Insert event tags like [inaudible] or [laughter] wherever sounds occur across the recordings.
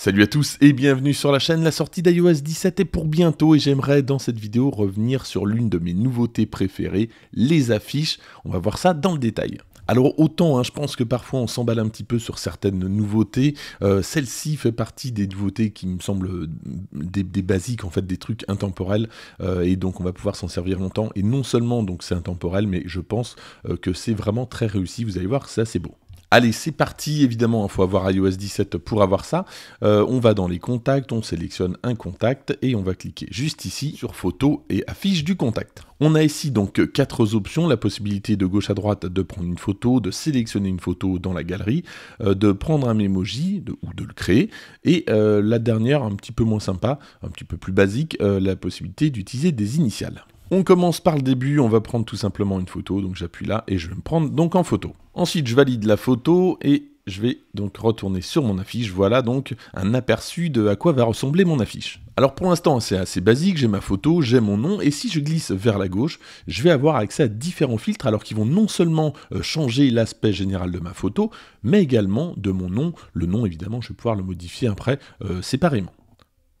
Salut à tous et bienvenue sur la chaîne, la sortie d'iOS 17 est pour bientôt et j'aimerais dans cette vidéo revenir sur l'une de mes nouveautés préférées, les affiches, on va voir ça dans le détail. Alors autant, hein, je pense que parfois on s'emballe un petit peu sur certaines nouveautés. Euh, celle-ci fait partie des nouveautés qui me semblent mm, des, basiques, en fait, des trucs intemporels. Euh, et donc on va pouvoir s'en servir longtemps. Et non seulement donc c'est intemporel, mais je pense euh, que c'est vraiment très réussi. Vous allez voir, ça c'est beau. Allez, c'est parti, évidemment, il faut avoir iOS 17 pour avoir ça. Euh, on va dans les contacts, on sélectionne un contact et on va cliquer juste ici sur photo et affiche du contact. On a ici donc quatre options, la possibilité de gauche à droite de prendre une photo, de sélectionner une photo dans la galerie, euh, de prendre un memoji ou de le créer, et euh, la dernière, un petit peu moins sympa, un petit peu plus basique, la possibilité d'utiliser des initiales. On commence par le début, on va prendre tout simplement une photo, donc j'appuie là et je vais me prendre donc en photo. Ensuite, je valide la photo et je vais donc retourner sur mon affiche. Voilà donc un aperçu de à quoi va ressembler mon affiche. Alors pour l'instant, c'est assez basique, j'ai ma photo, j'ai mon nom, et si je glisse vers la gauche, je vais avoir accès à différents filtres, alors qui vont non seulement euh, changer l'aspect général de ma photo, mais également de mon nom. Le nom, évidemment, je vais pouvoir le modifier après euh, séparément.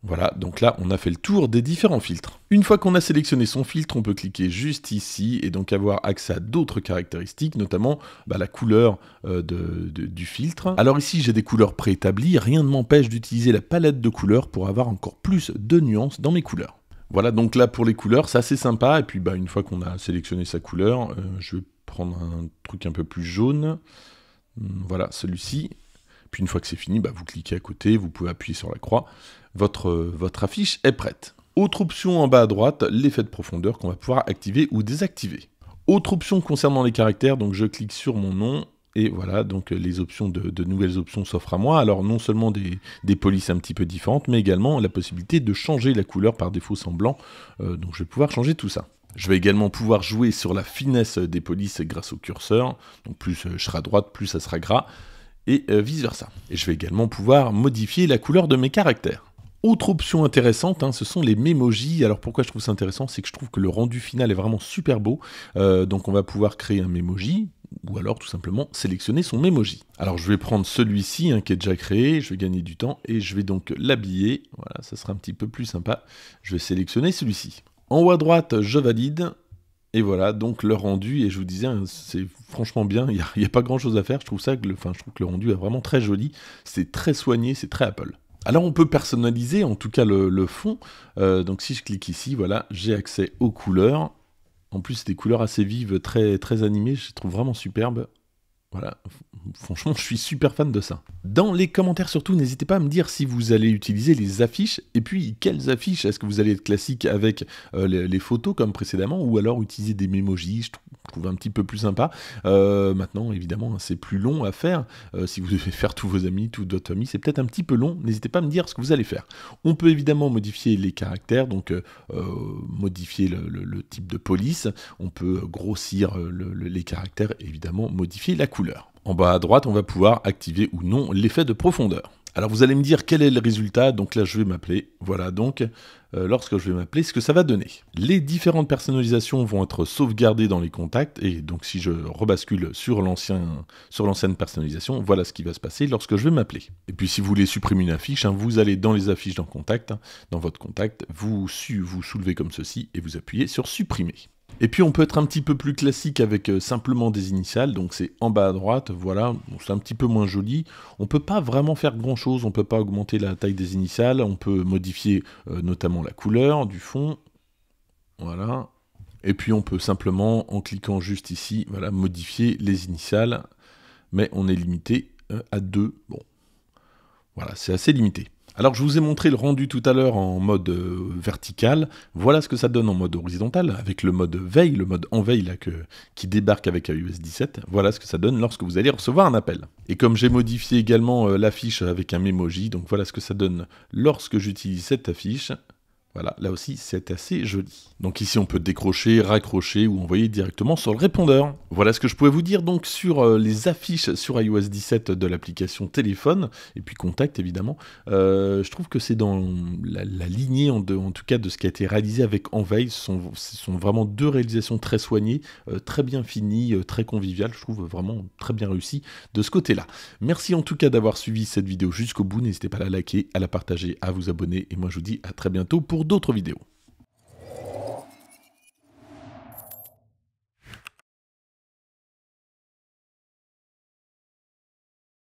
Voilà, donc là on a fait le tour des différents filtres. Une fois qu'on a sélectionné son filtre, on peut cliquer juste ici et donc avoir accès à d'autres caractéristiques, notamment bah, la couleur euh, du filtre. Alors ici j'ai des couleurs préétablies, rien ne m'empêche d'utiliser la palette de couleurs pour avoir encore plus de nuances dans mes couleurs. Voilà, donc là pour les couleurs, c'est assez sympa, et puis bah, une fois qu'on a sélectionné sa couleur, euh, je vais prendre un truc un peu plus jaune, voilà celui-ci, puis une fois que c'est fini, bah, vous cliquez à côté, vous pouvez appuyer sur la croix, euh, votre, affiche est prête. Autre option en bas à droite, l'effet de profondeur qu'on va pouvoir activer ou désactiver. Autre option concernant les caractères, donc je clique sur mon nom et voilà, donc euh, les options de, nouvelles options s'offrent à moi. Alors non seulement des, polices un petit peu différentes, mais également la possibilité de changer la couleur par défaut semblant. blanc. Euh, donc je vais pouvoir changer tout ça. Je vais également pouvoir jouer sur la finesse des polices grâce au curseur. Donc plus je serai à droite, plus ça sera gras, et vice versa. Et je vais également pouvoir modifier la couleur de mes caractères. Autre option intéressante, hein, ce sont les mémojis. Alors pourquoi je trouve ça intéressant C'est que je trouve que le rendu final est vraiment super beau. Euh, donc on va pouvoir créer un mémojis ou alors tout simplement sélectionner son mémoji Alors je vais prendre celui-ci hein, qui est déjà créé, je vais gagner du temps et je vais donc l'habiller. Voilà, ça sera un petit peu plus sympa. Je vais sélectionner celui-ci. En haut à droite, je valide. Et voilà, donc le rendu, et je vous disais, hein, c'est franchement bien, il n'y a, pas grand chose à faire, je trouve ça, enfin, je trouve que le rendu est vraiment très joli, c'est très soigné, c'est très Apple. Alors on peut personnaliser en tout cas le, fond. Euh, donc si je clique ici, voilà, j'ai accès aux couleurs. En plus des couleurs assez vives, très, très animées, je les trouve vraiment superbes. Voilà, franchement, je suis super fan de ça. Dans les commentaires, surtout, n'hésitez pas à me dire si vous allez utiliser les affiches, et puis quelles affiches Est-ce que vous allez être classique avec euh, les, photos comme précédemment, ou alors utiliser des mémojis je, un petit peu plus sympa. Euh, maintenant, évidemment, hein, c'est plus long à faire. Euh, si vous [laughs] devez faire tous vos amis, tout votre amis c'est peut-être un petit peu long. N'hésitez pas à me dire ce que vous allez faire. On peut évidemment modifier les caractères, donc euh, modifier le, type de police. On peut grossir les caractères, évidemment, modifier la couleur. En bas à droite, on va pouvoir activer ou non l'effet de profondeur. Alors vous allez me dire quel est le résultat, donc là je vais m'appeler, voilà donc, euh, lorsque je vais m'appeler, ce que ça va donner. Les différentes personnalisations vont être sauvegardées dans les contacts, et donc si je rebascule sur l'ancienne personnalisation, voilà ce qui va se passer lorsque je vais m'appeler. Et puis si vous voulez supprimer une affiche, hein, vous allez dans les affiches dans contact, hein, dans votre contact, vous, vous soulevez comme ceci, et vous appuyez sur supprimer. Et puis on peut être un petit peu plus classique avec euh, simplement des initiales, donc c'est en bas à droite, voilà, c'est un petit peu moins joli. On peut pas vraiment faire grand chose, on peut pas augmenter la taille des initiales, on peut modifier euh, notamment la couleur du fond, voilà. Et puis on peut simplement, en cliquant juste ici, voilà, modifier les initiales, mais on est limité euh, à deux. bon, voilà, c'est assez limité. Alors je vous ai montré le rendu tout à l'heure en mode euh, vertical. Voilà ce que ça donne en mode horizontal avec le mode veille, le mode en veille là, qui débarque avec us 17. Voilà ce que ça donne lorsque vous allez recevoir un appel. Et comme j'ai modifié également euh, l'affiche avec un memoji, donc voilà ce que ça donne lorsque j'utilise cette affiche. Voilà, là aussi c'est assez joli. Donc ici on peut décrocher, raccrocher ou envoyer directement sur le répondeur. Voilà ce que je pouvais vous dire donc sur euh, les affiches sur iOS 17 de l'application téléphone, et puis contact évidemment. Euh, je trouve que c'est dans la, lignée en, tout cas de ce qui a été réalisé avec Enveil. Ce sont, sont vraiment deux réalisations très soignées, euh, très bien finies, très conviviales, je trouve vraiment très bien réussi de ce côté-là. Merci en tout cas d'avoir suivi cette vidéo jusqu'au bout, n'hésitez pas à la liker, à la partager, à vous abonner, et moi je vous dis à très bientôt pour d'autres vidéos.